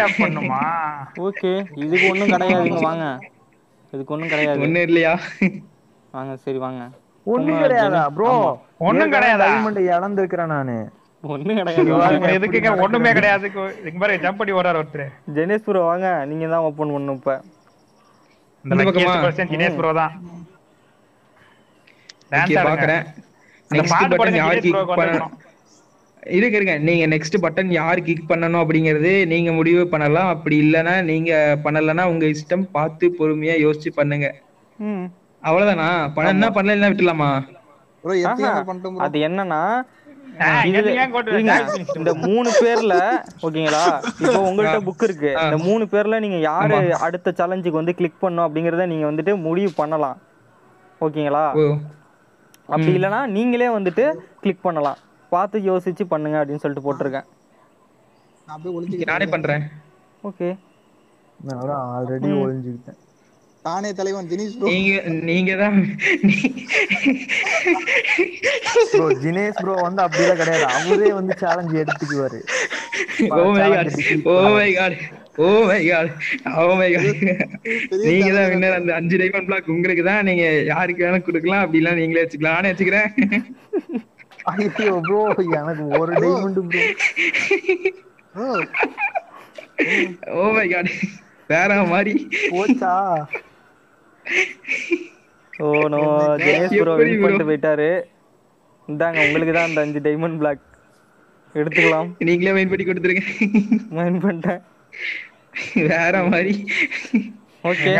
டபுள் பண்ணுமா ஓகே இதுக்கு ஒண்ணும் கிடையாதுங்க வாங்க இதுக்கு ஒண்ணும் கிடையாது ஒண்ணு இல்லையா வாங்க சரி வாங்க ஒண்ணும் கிடையாதா ப்ரோ ஒண்ணும் கிடையாதா டைமண்ட் இருக்கிறேன் நானு ஒண்ணு கிடையாது எதுக்கு ஒண்ணுமே கிடையாது இதுக்கு பாரு ஜம்ப் பண்ணி ஓடாரு ஒருத்தர் ஜெனேஷ் ப்ரோ வாங்க நீங்க தான் ஓபன் பண்ணணும் இப்ப இந்த லக்கியஸ்ட் ஜெனேஷ் ப்ரோ தான் டான்ஸ் ஆடுறேன் இந்த பாட்டு படம் யாருக்கு பண்ணணும் இருக்க இருக்க நீங்க நெக்ஸ்ட் பட்டன் யார் கிளிக் பண்ணணும் அப்படிங்கறது நீங்க முடிவு பண்ணலாம் அப்படி இல்லைன்னா நீங்க பண்ணலன்னா உங்க இஷ்டம் பார்த்து பொறுமையா யோசிச்சு பண்ணுங்க அவ்வளவுதானா பண்ணா பண்ணலாம் விட்டுலாமா அது என்னன்னா இந்த மூணு பேர்ல ஓகேங்களா இப்போ உங்கள்ட்ட புக் இருக்கு இந்த மூணு பேர்ல நீங்க யாரு அடுத்த சேலஞ்சுக்கு வந்து கிளிக் பண்ணும் அப்படிங்கறத நீங்க வந்துட்டு முடிவு பண்ணலாம் ஓகேங்களா அப்படி இல்லைன்னா நீங்களே வந்துட்டு கிளிக் பண்ணலாம் பார்த்து யோசிச்சு பண்ணுங்க அப்படின்னு சொல்லிட்டு போட்டிருக்கேன் அப்படியே ஒளிஞ்சு நானே பண்றேன் ஓகே நான் ஆல்ரெடி ஒளிஞ்சுக்கிட்டேன் தானே தலைவன் தினேஷ் ப்ரோ நீங்க நீங்க தான் ப்ரோ தினேஷ் ப்ரோ வந்து அப்படியே கிடையாது அவரே வந்து சேலஞ்ச் எடுத்துக்குவாரு oh my God oh my God oh my God oh my God நீங்க தான் வின்னர் அந்த அஞ்சு டைமண்ட் பிளாக் உங்களுக்கு தான் நீங்க யாருக்கு வேணா கொடுக்கலாம் அப்படிலாம் நீங்களே வச்சுக்கலாம் நானே வச்சுக்கிறேன் ஐயோ ப்ரோ எனக்கு ஒரு diamond bro oh my God வேற மாதிரி போச்சா oh no Dinesh bro win பண்ணிட்டு போயிட்டாரு இந்தாங்க உங்களுக்கு தான் அந்த அஞ்சு டைமண்ட் பிளாக் எடுத்துக்கலாம் நீங்களே மைண்ட் பண்ணி கொடுத்துருங்க மைண்ட் பண்ணிட்டேன் வேற மாதிரி ஓகே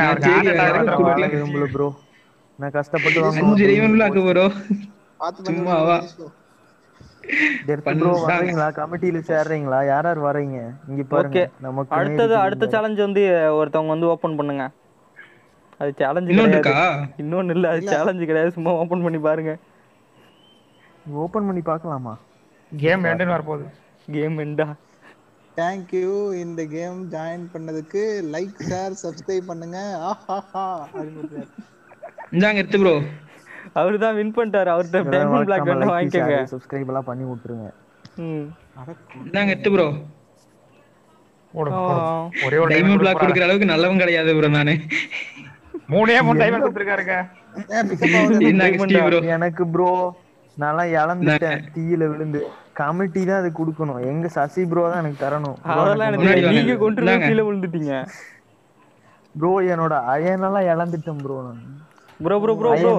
நான் கஷ்டப்பட்டு வாங்க அஞ்சு டைமண்ட் பிளாக் ப்ரோ சேர்றீங்களா யார் யார் இங்க பாருங்க நமக்கு அடுத்தது அடுத்த வந்து ஒருத்தவங்க வந்து பண்ணுங்க அது கிடையாது இன்னொன்னு இல்ல அது கிடையாது சும்மா பண்ணி பாருங்க பண்ணி கேம் வர போகுது தேங்க் யூ இந்த கேம் ஜாயின் பண்ணதுக்கு லைக் பண்ணுங்க எடுத்து ப்ரோ அவர் தான் வின் பண்ணிட்டாரு அவர்கிட்ட டைமண்ட் பிளாக் வேணா வாங்கிக்கோங்க சப்ஸ்கிரைப் எல்லாம் பண்ணி விட்டுருங்க இந்தாங்க எட்டு ப்ரோ ஒரே ஒரு டைமண்ட் பிளாக் கொடுக்குற அளவுக்கு நல்லவன் கிடையாது ப்ரோ நானு மூணே மூணு டைமண்ட் கொடுத்துருக்காருங்க எனக்கு ப்ரோ நான் இழந்துட்டேன் தீயில விழுந்து கமிட்டி தான் அது கொடுக்கணும் எங்க சசி ப்ரோ தான் எனக்கு தரணும் நீங்க கொண்டு விழுந்துட்டீங்க ப்ரோ என்னோட அயனெல்லாம் இழந்துட்டேன் ப்ரோ நான் ப்ரோ ப்ரோ ப்ரோ ப்ரோ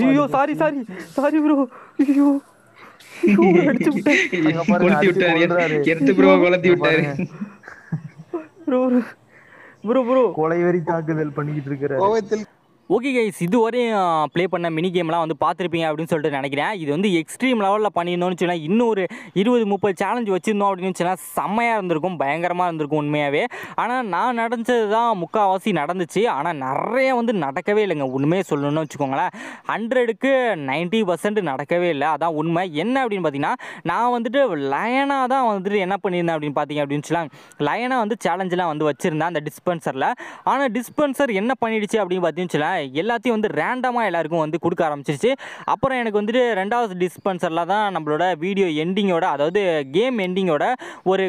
ஐயோ சாரி சாரி சாரி ப்ரோ ஐயோ அடிச்சு விட்டாரு எர்த்து விட்டாரு ப்ரோ ப்ரோ ப்ரோ கொலை வெறி தாக்குதல் பண்ணிக்கிட்டு இருக்கிறாரு கோவத்தில் ஓகே கைஸ் இதுவரையும் ப்ளே பண்ண மினி கேம்லாம் வந்து பார்த்துருப்பீங்க அப்படின்னு சொல்லிட்டு நினைக்கிறேன் இது வந்து எக்ஸ்ட்ரீம் லெவலில் பண்ணியிருந்தோம்னு சொன்னால் இன்னும் ஒரு இருபது முப்பது சேலஞ்ச் வச்சுருந்தோம் அப்படின்னு சொன்னால் செம்மையாக இருந்திருக்கும் பயங்கரமாக இருந்திருக்கும் உண்மையாகவே ஆனால் நான் நடந்தது தான் முக்கால்வாசி நடந்துச்சு ஆனால் நிறைய வந்து நடக்கவே இல்லைங்க உண்மையே சொல்லணும்னு வச்சுக்கோங்களேன் ஹண்ட்ரடுக்கு நைன்ட்டி பர்சன்ட் நடக்கவே இல்லை அதான் உண்மை என்ன அப்படின்னு பார்த்தீங்கன்னா நான் வந்துட்டு லயனாக தான் வந்துட்டு என்ன பண்ணியிருந்தேன் அப்படின்னு பார்த்தீங்க அப்படின்னு சொல்லலாம் லயனாக வந்து சேலஞ்செலாம் வந்து வச்சுருந்தேன் அந்த டிஸ்பென்சரில் ஆனால் டிஸ்பென்சர் என்ன பண்ணிடுச்சு அப்படின்னு பார்த்தீங்கன்னு எல்லாத்தையும் வந்து ரேண்டமாக எல்லாருக்கும் வந்து கொடுக்க ஆரம்பிச்சிருச்சு அப்புறம் எனக்கு வந்துட்டு ரெண்டாவது டிஸ்பென்சரில் தான் நம்மளோட வீடியோ எண்டிங்கோட அதாவது கேம் எண்டிங்கோட ஒரு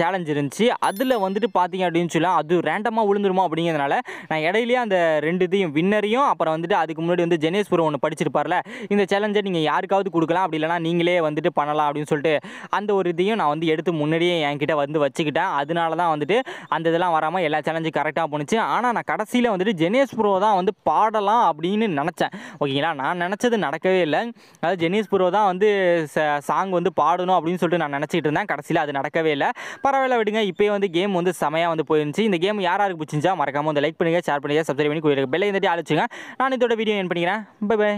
சேலஞ்ச் இருந்துச்சு அதில் வந்துட்டு பார்த்தீங்க அப்படின்னு சொல்லலாம் அது ரேண்டமாக விழுந்துருமா அப்படிங்கிறதுனால நான் இடையிலேயே அந்த ரெண்டு இதையும் வின்னரையும் அப்புறம் வந்துட்டு அதுக்கு முன்னாடி வந்து ஜெனேஸ்வரம் ஒன்று படிச்சிருப்பார்ல இந்த சேலஞ்சை நீங்கள் யாருக்காவது கொடுக்கலாம் அப்படி இல்லைனா நீங்களே வந்துட்டு பண்ணலாம் அப்படின்னு சொல்லிட்டு அந்த ஒரு இதையும் நான் வந்து எடுத்து முன்னாடியே என்கிட்ட வந்து வச்சுக்கிட்டேன் அதனால தான் வந்துட்டு அந்த இதெல்லாம் வராமல் எல்லா சேலஞ்சும் கரெக்டாக போணுச்சு ஆனால் நான் கடைசியில் வந்துட்டு ஜெனேஸ் ப்ரோ தான் வந்து பாடலாம் அப்படின்னு நினச்சேன் ஓகேங்களா நான் நினச்சது நடக்கவே இல்லை அதாவது ஜெனீஸ் புரோ தான் வந்து சாங் வந்து பாடணும் அப்படின்னு சொல்லிட்டு நான் நினச்சிக்கிட்டு இருந்தேன் கடைசியில் அது நடக்கவே இல்லை பரவாயில்ல விடுங்க இப்போயே வந்து கேம் வந்து செமையாக வந்து போயிருந்துச்சு இந்த கேம் யார் பிடிச்சிருந்தா மறக்காமல் வந்து லைக் பண்ணுங்கள் ஷேர் பண்ணுங்கள் சப்ஸ்கிரைப் பண்ணி கூறியிருக்கேன் பெல்லை இந்த ஆலோசிங்க நான் இதோட வீடியோ என் பண்ணிக்கிறேன் பை பை